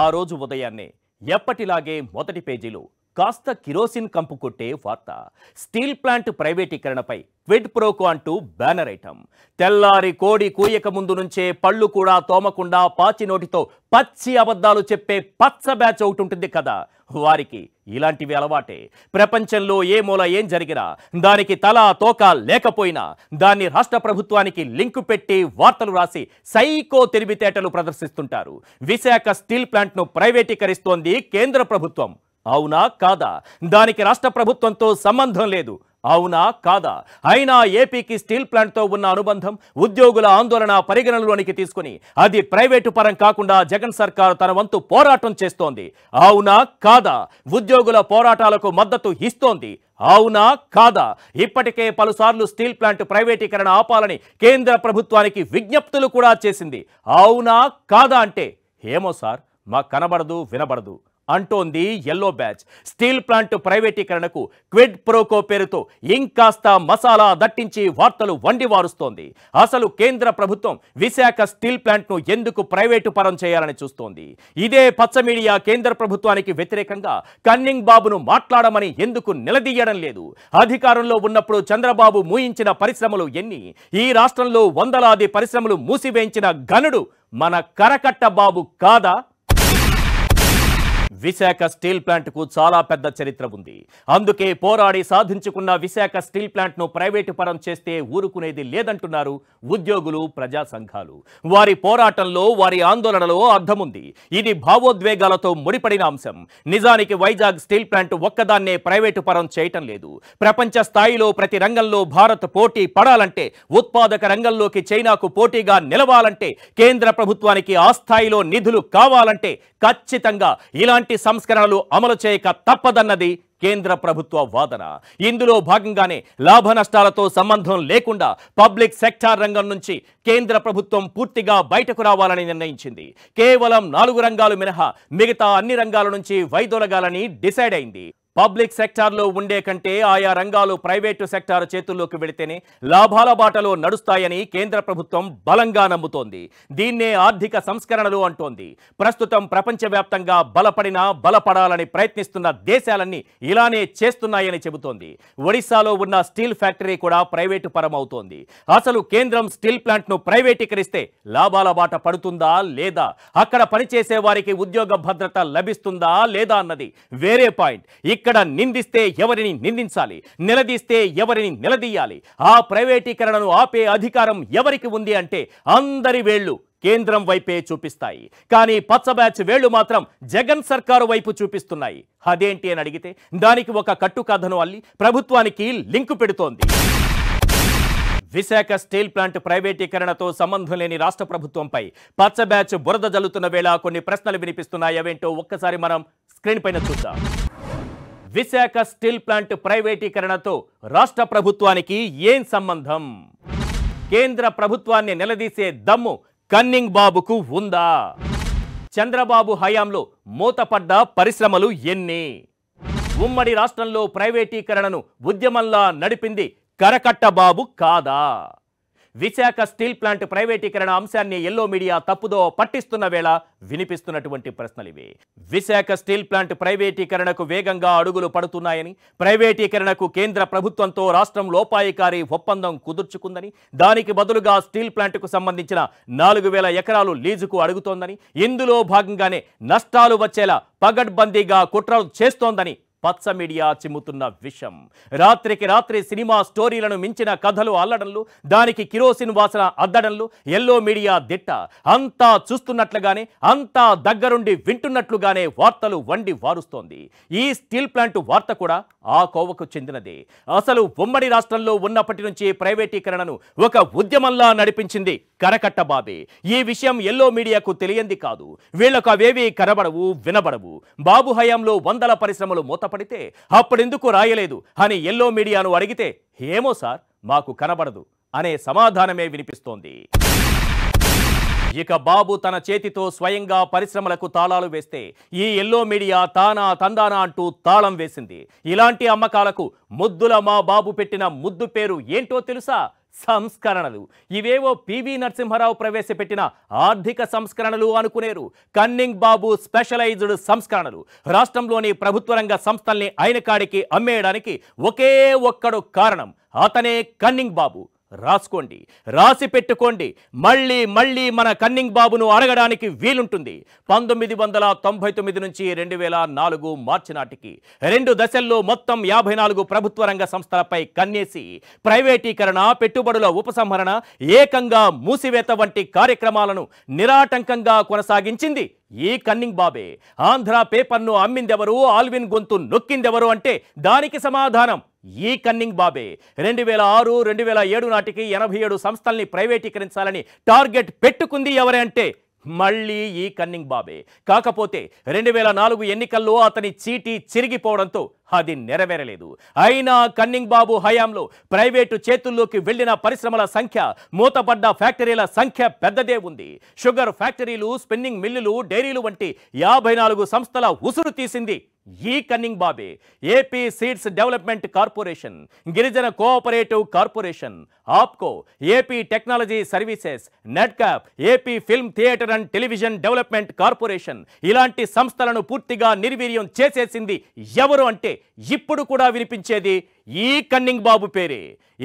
ఆ రోజు ఉదయాన్నే ఎప్పటిలాగే మొదటి పేజీలు కాస్త కిరోసిన్ కంపు కొట్టే వార్త స్టీల్ ప్లాంట్ ప్రైవేటీకరణపై క్విడ్ ప్రోకు అంటూ బ్యానర్ ఐటమ్ తెల్లారి కోడి కూయక ముందు నుంచే పళ్ళు కూడా తోమకుండా పాచి నోటితో పచ్చి అబద్ధాలు చెప్పే పచ్చ బ్యాచ్ ఒకటి ఉంటుంది కదా వారికి ఇలాంటివి అలవాటే ప్రపంచంలో ఏ మూల ఏం జరిగినా దానికి తల తోక లేకపోయినా దాన్ని రాష్ట్ర ప్రభుత్వానికి లింకు పెట్టి వార్తలు రాసి సైకో తెలివితేటలు ప్రదర్శిస్తుంటారు విశాఖ స్టీల్ ప్లాంట్ను ప్రైవేటీకరిస్తోంది కేంద్ర ప్రభుత్వం అవునా కాదా దానికి రాష్ట్ర ప్రభుత్వంతో సంబంధం లేదు అవునా కాదా అయినా ఏపీకి స్టీల్ ప్లాంట్తో ఉన్న అనుబంధం ఉద్యోగుల ఆందోళన పరిగణనలోనికి తీసుకుని అది ప్రైవేటు పరం కాకుండా జగన్ సర్కారు తన వంతు పోరాటం చేస్తోంది అవునా కాదా ఉద్యోగుల పోరాటాలకు మద్దతు ఇస్తోంది అవునా కాదా ఇప్పటికే పలుసార్లు స్టీల్ ప్లాంట్ ప్రైవేటీకరణ ఆపాలని కేంద్ర ప్రభుత్వానికి విజ్ఞప్తులు కూడా చేసింది అవునా కాదా అంటే ఏమో సార్ మాకు కనబడదు వినబడదు అంటోంది ఎల్లో బ్యాచ్ స్టీల్ ప్లాంట్ ప్రైవేటీకరణకు క్విడ్ ప్రోకో పేరుతో ఇంకాస్త మసాలా దట్టించి వార్తలు వండి వారుస్తోంది అసలు కేంద్ర ప్రభుత్వం విశాఖ స్టీల్ ప్లాంట్ను ఎందుకు ప్రైవేటు పరం చేయాలని చూస్తోంది ఇదే పచ్చ మీడియా కేంద్ర ప్రభుత్వానికి వ్యతిరేకంగా కన్నింగ్ బాబును మాట్లాడమని ఎందుకు నిలదీయడం లేదు అధికారంలో ఉన్నప్పుడు చంద్రబాబు మూయించిన పరిశ్రమలు ఎన్ని ఈ రాష్ట్రంలో వందలాది పరిశ్రమలు మూసివేయించిన గనుడు మన కరకట్ట బాబు కాదా విశాఖ స్టీల్ ప్లాంట్కు చాలా పెద్ద చరిత్ర ఉంది అందుకే పోరాడి సాధించుకున్న విశాఖ స్టీల్ ప్లాంట్ను ప్రైవేటు పరం చేస్తే ఊరుకునేది లేదంటున్నారు ఉద్యోగులు ప్రజా సంఘాలు వారి పోరాటంలో వారి ఆందోళనలో అర్థముంది ఇది భావోద్వేగాలతో ముడిపడిన అంశం నిజానికి వైజాగ్ స్టీల్ ప్లాంట్ ఒక్కదాన్నే ప్రైవేటు పరం చేయటం లేదు ప్రపంచ స్థాయిలో ప్రతి రంగంలో భారత్ పోటీ పడాలంటే ఉత్పాదక రంగంలోకి చైనాకు పోటీగా నిలవాలంటే కేంద్ర ప్రభుత్వానికి ఆ స్థాయిలో నిధులు కావాలంటే ఖచ్చితంగా ఇలా ఎలాంటి సంస్కరణలు అమలు చేయక తప్పదన్నది కేంద్ర ప్రభుత్వ వాదన ఇందులో భాగంగానే లాభ నష్టాలతో సంబంధం లేకుండా పబ్లిక్ సెక్టార్ రంగం నుంచి కేంద్ర ప్రభుత్వం పూర్తిగా బయటకు రావాలని నిర్ణయించింది కేవలం నాలుగు రంగాలు మినహా మిగతా అన్ని రంగాల నుంచి వైదొలగాలని డిసైడ్ అయింది పబ్లిక్ సెక్టార్లో ఉండే కంటే ఆయా రంగాలు ప్రైవేటు సెక్టార్ చేతుల్లోకి వెళితేనే లాభాల బాటలో నడుస్తాయని కేంద్ర ప్రభుత్వం బలంగా నమ్ముతోంది దీన్నే ఆర్థిక సంస్కరణలు అంటోంది ప్రస్తుతం ప్రపంచవ్యాప్తంగా బలపడినా బలపడాలని ప్రయత్నిస్తున్న దేశాలన్నీ ఇలానే చేస్తున్నాయని చెబుతోంది ఒడిశాలో ఉన్న స్టీల్ ఫ్యాక్టరీ కూడా ప్రైవేటు పరమవుతోంది అసలు కేంద్రం స్టీల్ ప్లాంట్ను ప్రైవేటీకరిస్తే లాభాల బాట పడుతుందా లేదా అక్కడ పనిచేసే వారికి ఉద్యోగ భద్రత లభిస్తుందా లేదా అన్నది వేరే పాయింట్ ఇక్కడ ఇక్కడ నిందిస్తే ఎవరిని నిందించాలి నిలదీస్తే ఎవరిని నిలదీయాలి ఆ ప్రైవేటీకరణను ఆపే అధికారం ఎవరికి ఉంది అంటే అందరి వేళ్లు కేంద్రం వైపే చూపిస్తాయి కానీ పచ్చ బ్యాచ్ వేళ్లు మాత్రం జగన్ సర్కారు వైపు చూపిస్తున్నాయి అదేంటి అని అడిగితే దానికి ఒక కట్టుకథను అల్లి ప్రభుత్వానికి లింకు పెడుతోంది విశాఖ స్టీల్ ప్లాంట్ ప్రైవేటీకరణతో సంబంధం లేని రాష్ట్ర ప్రభుత్వంపై పచ్చ బ్యాచ్ బురద జల్లుతున్న వేళ కొన్ని ప్రశ్నలు వినిపిస్తున్నాయి అవేంటో ఒక్కసారి మనం స్క్రీన్ పైన చూద్దాం విశాఖ స్టీల్ ప్లాంట్ ప్రైవేటీకరణతో రాష్ట్ర ప్రభుత్వానికి ఏం సంబంధం కేంద్ర ప్రభుత్వాన్ని నిలదీసే దమ్ము కన్నింగ్ బాబుకు ఉందా చంద్రబాబు హయాంలో మూతపడ్డ పరిశ్రమలు ఎన్ని ఉమ్మడి రాష్ట్రంలో ప్రైవేటీకరణను ఉద్యమంలా నడిపింది కరకట్టబాబు కాదా విశాఖ స్టీల్ ప్లాంట్ ప్రైవేటీకరణ అంశాన్ని ఎల్లో మీడియా తప్పుదో పట్టిస్తున్న వేళ వినిపిస్తున్నటువంటి ప్రశ్నలు ఇవి విశాఖ స్టీల్ ప్లాంట్ ప్రైవేటీకరణకు వేగంగా అడుగులు పడుతున్నాయని ప్రైవేటీకరణకు కేంద్ర ప్రభుత్వంతో రాష్ట్రం లోపాయికారి ఒప్పందం కుదుర్చుకుందని దానికి బదులుగా స్టీల్ ప్లాంట్కు సంబంధించిన నాలుగు ఎకరాలు లీజుకు అడుగుతోందని ఇందులో భాగంగానే నష్టాలు వచ్చేలా పగడ్బందీగా కుట్రలు చేస్తోందని పచ్చ మీడియా చిమ్ముతున్న విషం రాత్రికి రాత్రి సినిమా స్టోరీలను మించిన కథలు అల్లడంలు దానికి కిరోసిన్ వాసన అద్దడంలు ఎల్లో మీడియా దిట్ట అంతా చూస్తున్నట్లుగానే అంతా దగ్గరుండి వింటున్నట్లుగానే వార్తలు వండి వారుస్తోంది ఈ స్టీల్ ప్లాంట్ వార్త కూడా ఆ కోవకు చెందినదే అసలు ఉమ్మడి రాష్ట్రంలో ఉన్నప్పటి నుంచి ప్రైవేటీకరణను ఒక ఉద్యమంలా నడిపించింది కరకట్టబాబే ఈ విషయం ఎల్లో మీడియాకు తెలియంది కాదు వీళ్లకు అవేవి కనబడవు వినబడవు బాబు హయాంలో వందల పరిశ్రమలు మూతపడితే అప్పుడెందుకు రాయలేదు అని ఎల్లో మీడియాను అడిగితే ఏమో సార్ మాకు కనబడదు అనే సమాధానమే వినిపిస్తోంది ఇక బాబు తన చేతితో స్వయంగా పరిశ్రమలకు తాళాలు వేస్తే ఈ ఎల్లో మీడియా తానా తందానా అంటూ తాళం వేసింది ఇలాంటి అమ్మకాలకు ముద్దుల మా బాబు పెట్టిన ముద్దు పేరు ఏంటో తెలుసా సంస్కరణలు ఇవేవో పివి నరసింహారావు ప్రవేశపెట్టిన ఆర్థిక సంస్కరణలు అనుకునేరు కన్నింగ్ బాబు స్పెషలైజ్డ్ సంస్కరణలు రాష్ట్రంలోని ప్రభుత్వ రంగ సంస్థల్ని ఆయన కాడికి అమ్మేయడానికి ఒకే ఒక్కడు కారణం అతనే కన్నింగ్ బాబు రాసుకోండి రాసి పెట్టుకోండి మళ్ళీ మళ్ళీ మన కన్నింగ్ బాబును అడగడానికి వీలుంటుంది పంతొమ్మిది వందల తొంభై తొమ్మిది నుంచి రెండు వేల నాలుగు మార్చి నాటికి రెండు దశల్లో మొత్తం యాభై నాలుగు ప్రభుత్వ రంగ సంస్థలపై కన్నేసి ప్రైవేటీకరణ పెట్టుబడుల ఉపసంహరణ ఏకంగా మూసివేత వంటి కార్యక్రమాలను నిరాటంకంగా కొనసాగించింది ఈ కన్నింగ్ బాబే ఆంధ్ర పేపర్ను అమ్మిందెవరు ఆల్విన్ గొంతు నొక్కిందెవరు అంటే దానికి సమాధానం ఈ కన్నింగ్ బాబే రెండు వేల ఆరు రెండు వేల ఏడు నాటికి ఎనభై ఏడు సంస్థల్ని ప్రైవేటీకరించాలని టార్గెట్ పెట్టుకుంది ఎవరే అంటే మళ్ళీ ఈ కన్నింగ్ బాబే కాకపోతే రెండు వేల నాలుగు ఎన్నికల్లో అతని చీటీ చిరిగిపోవడంతో అది నెరవేరలేదు అయినా కన్నింగ్ బాబు హయాంలో ప్రైవేటు చేతుల్లోకి వెళ్లిన పరిశ్రమల సంఖ్య మూతపడ్డ ఫ్యాక్టరీల సంఖ్య పెద్దదే ఉంది షుగర్ ఫ్యాక్టరీలు స్పిన్నింగ్ మిల్లులు డైరీలు వంటి యాభై నాలుగు సంస్థల ఉసురు తీసింది ఈ కన్నింగ్ బాబే ఏపీ సీడ్స్ డెవలప్మెంట్ కార్పొరేషన్ గిరిజన cooperative corporation Apco AP technology services Netcap AP film theatre and television development corporation ఇలాంటి సంస్థలను పూర్తిగా నిర్వీర్యం చేసేసింది ఎవరు అంటే ఇప్పుడు కూడా వినిపించేది ఈ కన్నింగ్ బాబు పేరే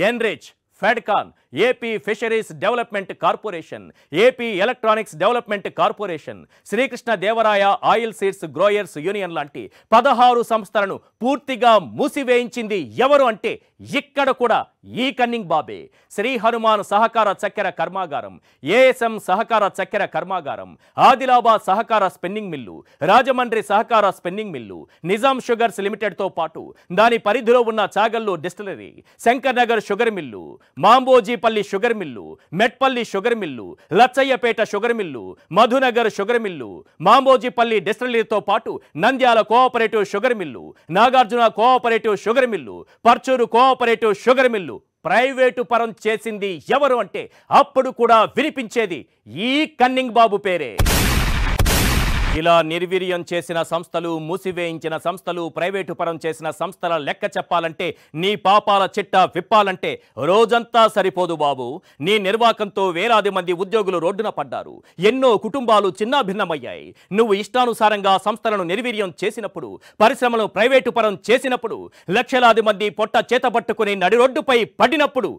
enrich Fedcon AP fisheries development corporation AP electronics development corporation Srikrishna Devaraya oil seeds growers union లాంటి పదహారు సంస్థలను పూర్తిగా మూసివేయించింది ఎవరు అంటే ఇక్కడ కూడా ఈ కన్నింగ్ బాబే శ్రీ హనుమాన్ సహకార చక్కెర కర్మాగారం ఏఎస్ఎం సహకార చక్కెర కర్మాగారం ఆదిలాబాద్ సహకార స్పిన్నింగ్ మిల్లు రాజమండ్రి సహకార స్పిన్నింగ్ మిల్లు నిజాం షుగర్స్ లిమిటెడ్తో పాటు దాని పరిధిలో ఉన్న చాగల్లో distillery Shankar Nagar sugar mill Mamboji Boinpalli sugar mill Metpalli sugar mill Lachayyapeta sugar mill Madhunagar sugar mill Mambojipalli డిస్టిలరీతో పాటు Nandyal cooperative sugar mill Nagarjuna cooperative sugar mill Parchur cooperative sugar mill private పరం చేసింది ఎవరు అంటే అప్పుడు కూడా వినిపించేది ఈ కన్నింగ్ బాబు పేరే ఇలా నిర్వీర్యం చేసిన సంస్థలు మూసివేయించిన సంస్థలు ప్రైవేటు పరం చేసిన సంస్థల లెక్క చెప్పాలంటే నీ పాపాల చిట్ట విప్పాలంటే రోజంతా సరిపోదు బాబు నీ నిర్వాకంతో వేలాది మంది ఉద్యోగులు రోడ్డున పడ్డారు ఎన్నో కుటుంబాలు చిన్నాభిన్నమయ్యాయి నువ్వు ఇష్టానుసారంగా సంస్థలను నిర్వీర్యం చేసినప్పుడు పరిశ్రమలు ప్రైవేటు పరం చేసినప్పుడు లక్షలాది మంది పొట్ట చేతబట్టుకుని నడిరోడ్డుపై పడినప్పుడు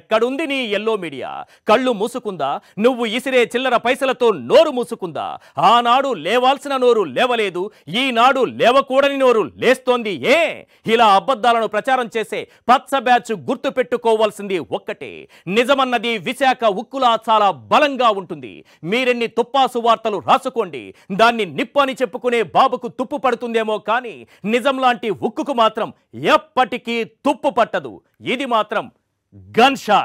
ఎక్కడుంది నీ ఎల్లో మీడియా కళ్ళు మూసుకుందా నువ్వు ఇసిరే చిల్లర పైసలతో నోరు మూసుకుందా ఆనాడు లేవ లేవాల్సిన నోరు లేవలేదు ఈనాడు లేవకూడని నోరు లేస్తోంది ఏ ఇలా అబద్ధాలను ప్రచారం చేసే పచ్చ బ్యాచ్ గుర్తు పెట్టుకోవాల్సింది ఒక్కటే నిజమన్నది విశాఖ ఉక్కులా చాలా బలంగా ఉంటుంది మీరెన్ని తుప్పాసు వార్తలు రాసుకోండి దాన్ని నిప్పని చెప్పుకునే బాబుకు తుప్పు పడుతుందేమో కానీ నిజం లాంటి ఉక్కుకు మాత్రం ఎప్పటికీ తుప్పు పట్టదు ఇది మాత్రం గన్షా